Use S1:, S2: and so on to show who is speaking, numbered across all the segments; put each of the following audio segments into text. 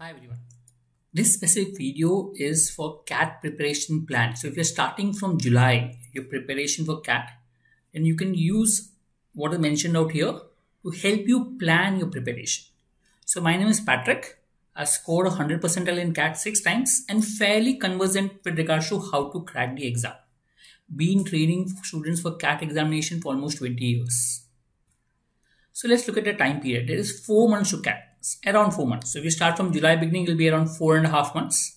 S1: Hi everyone. This specific video is for CAT preparation plan. So if you're starting from July, your preparation for CAT, then you can use what is mentioned out here to help you plan your preparation. So my name is Patrick. I scored 100 percentile in CAT six times and fairly conversant with regards to how to crack the exam. Been training students for CAT examination for almost 20 years. So let's look at the time period. There is four months to CAT around four months. So if you start from July beginning, it'll be around four and a half months.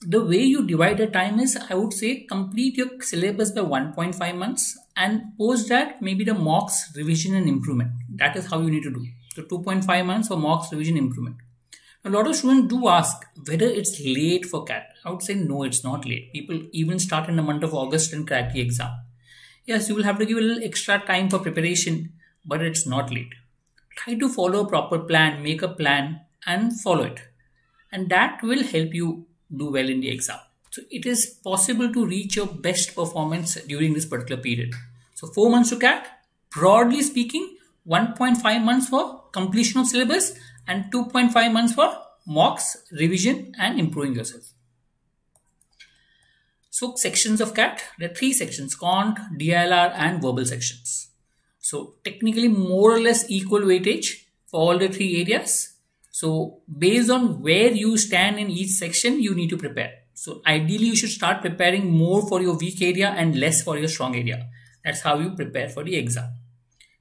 S1: The way you divide the time is, I would say, complete your syllabus by 1.5 months and post that maybe the mocks, revision and improvement. That is how you need to do. So 2.5 months for mocks, revision, improvement. A lot of students do ask whether it's late for CAT. I would say no, it's not late. People even start in the month of August and crack the exam. Yes, you will have to give a little extra time for preparation, but it's not late try to follow a proper plan make a plan and follow it and that will help you do well in the exam so it is possible to reach your best performance during this particular period so 4 months to CAT broadly speaking 1.5 months for completion of syllabus and 2.5 months for mocks revision and improving yourself so sections of CAT, there are three sections, CONT, DLR and verbal sections. So technically more or less equal weightage for all the three areas. So based on where you stand in each section, you need to prepare. So ideally you should start preparing more for your weak area and less for your strong area. That's how you prepare for the exam.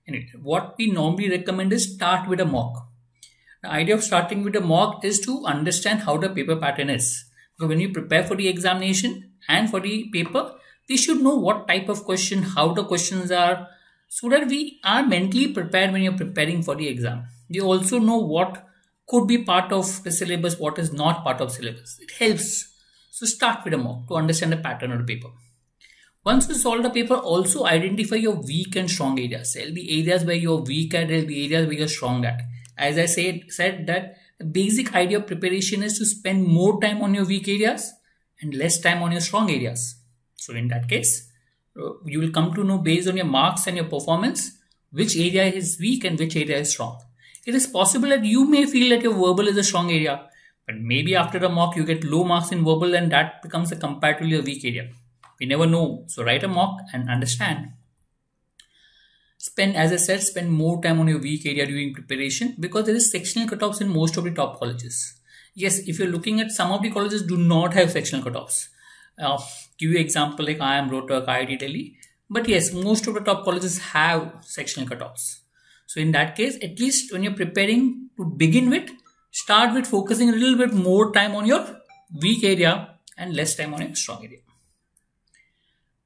S1: Anyway, what we normally recommend is start with a mock. The idea of starting with a mock is to understand how the paper pattern is. So when you prepare for the examination and for the paper, we should know what type of question, how the questions are, so that we are mentally prepared when you're preparing for the exam. We also know what could be part of the syllabus, what is not part of syllabus. It helps. So start with a mock to understand the pattern of the paper. Once you solve the paper, also identify your weak and strong areas. There'll be areas where you're weak at, there'll be areas where you're strong at. As I said, said that the basic idea of preparation is to spend more time on your weak areas and less time on your strong areas. So in that case, uh, you will come to know based on your marks and your performance which area is weak and which area is strong. It is possible that you may feel that your verbal is a strong area, but maybe after a mock you get low marks in verbal and that becomes a comparatively weak area. We never know. So write a mock and understand. Spend, as I said, spend more time on your weak area during preparation because there is sectional cutoffs in most of the top colleges. Yes, if you're looking at some of the colleges do not have sectional cutoffs of give you example like IIM Rohtak, IIT Delhi. But yes, most of the top colleges have sectional cutoffs. So in that case, at least when you're preparing to begin with, start with focusing a little bit more time on your weak area and less time on your strong area.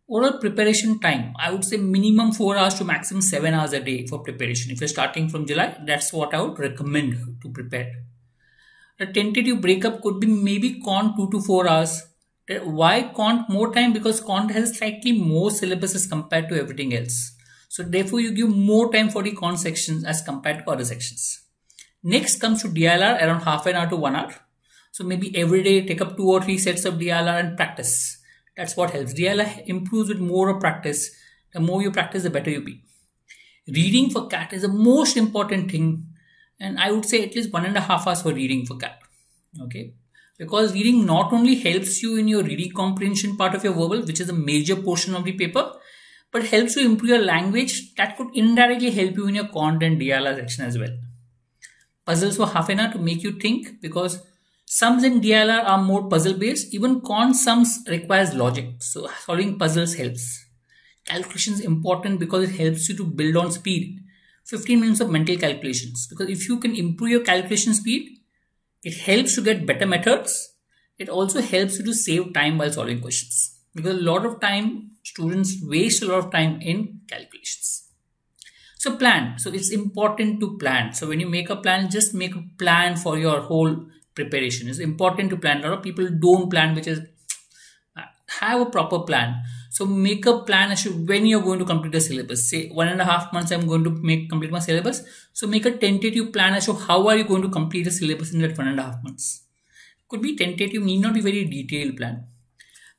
S1: Overall preparation time, I would say minimum 4 hours to maximum 7 hours a day for preparation. If you're starting from July, that's what I would recommend to prepare. A tentative breakup could be maybe con 2 to 4 hours why Quant more time? Because Quant has slightly more syllabuses compared to everything else. So therefore you give more time for the Quant sections as compared to other sections. Next comes to DLR around half an hour to one hour. So maybe every day take up two or three sets of DLR and practice. That's what helps. DLR improves with more practice. The more you practice, the better you be. Reading for CAT is the most important thing. And I would say at least one and a half hours for reading for CAT. Okay because reading not only helps you in your reading comprehension part of your verbal, which is a major portion of the paper, but helps you improve your language that could indirectly help you in your content DLR section as well. Puzzles for half an hour to make you think because sums in DLR are more puzzle based. Even con sums requires logic, so solving puzzles helps. Calculation is important because it helps you to build on speed. 15 minutes of mental calculations because if you can improve your calculation speed, it helps you get better methods. It also helps you to save time while solving questions because a lot of time students waste a lot of time in calculations. So plan. So it's important to plan. So when you make a plan, just make a plan for your whole preparation. It's important to plan. A lot of people don't plan, which is have a proper plan. So make a plan as to when you're going to complete the syllabus. Say one and a half months I'm going to make complete my syllabus. So make a tentative plan as to how are you going to complete the syllabus in that one and a half months. Could be tentative, need not be very detailed plan.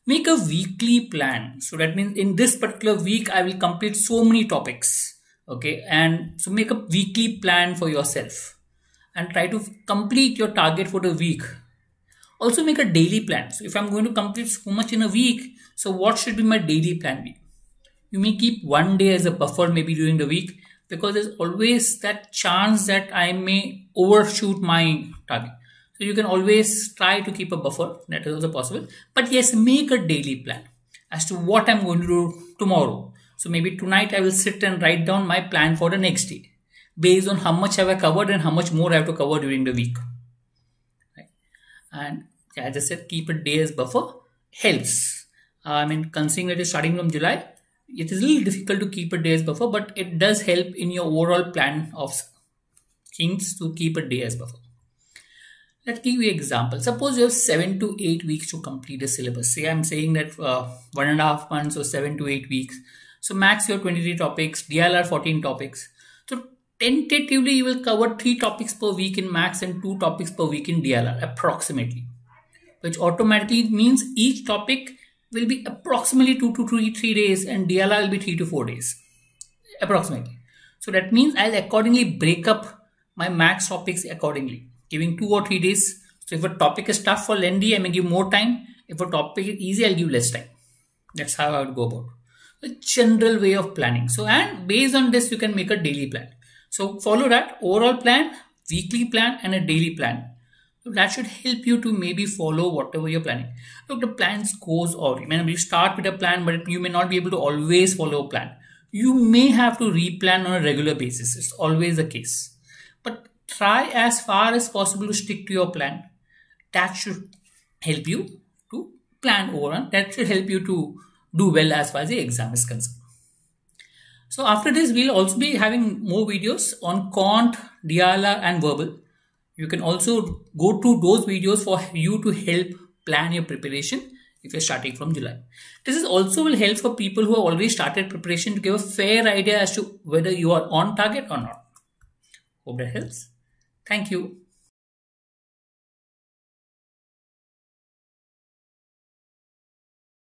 S1: Make a weekly plan. So that means in this particular week I will complete so many topics. Okay, and so make a weekly plan for yourself and try to complete your target for the week also make a daily plan so if i'm going to complete so much in a week so what should be my daily plan be you may keep one day as a buffer maybe during the week because there's always that chance that i may overshoot my target so you can always try to keep a buffer that is also possible but yes make a daily plan as to what i'm going to do tomorrow so maybe tonight i will sit and write down my plan for the next day based on how much have i covered and how much more i have to cover during the week right? and as I said, keep a day as buffer helps. Uh, I mean, considering that you're starting from July, it is a little difficult to keep a day as buffer, but it does help in your overall plan of things to keep a day as buffer. Let's give you an example. Suppose you have seven to eight weeks to complete a syllabus. Say I'm saying that uh, one and a half months or seven to eight weeks. So max you have 23 topics, DLR 14 topics. So tentatively you will cover three topics per week in max and two topics per week in DLR approximately which automatically means each topic will be approximately two to three, three days and DLR will be three to four days, approximately. So that means I'll accordingly break up my max topics accordingly, giving two or three days. So if a topic is tough or lengthy, I may give more time. If a topic is easy, I'll give less time. That's how I would go about a general way of planning. So and based on this, you can make a daily plan. So follow that overall plan, weekly plan and a daily plan that should help you to maybe follow whatever you're planning. Look, the plans goes or you may start with a plan, but you may not be able to always follow a plan. You may have to replan on a regular basis. It's always the case. But try as far as possible to stick to your plan. That should help you to plan over and that should help you to do well as far as the exam is concerned. So after this, we'll also be having more videos on quant, Diala and verbal you can also go through those videos for you to help plan your preparation if you're starting from July. This is also will help for people who have already started preparation to give a fair idea as to whether you are on target or not. Hope that helps. Thank you.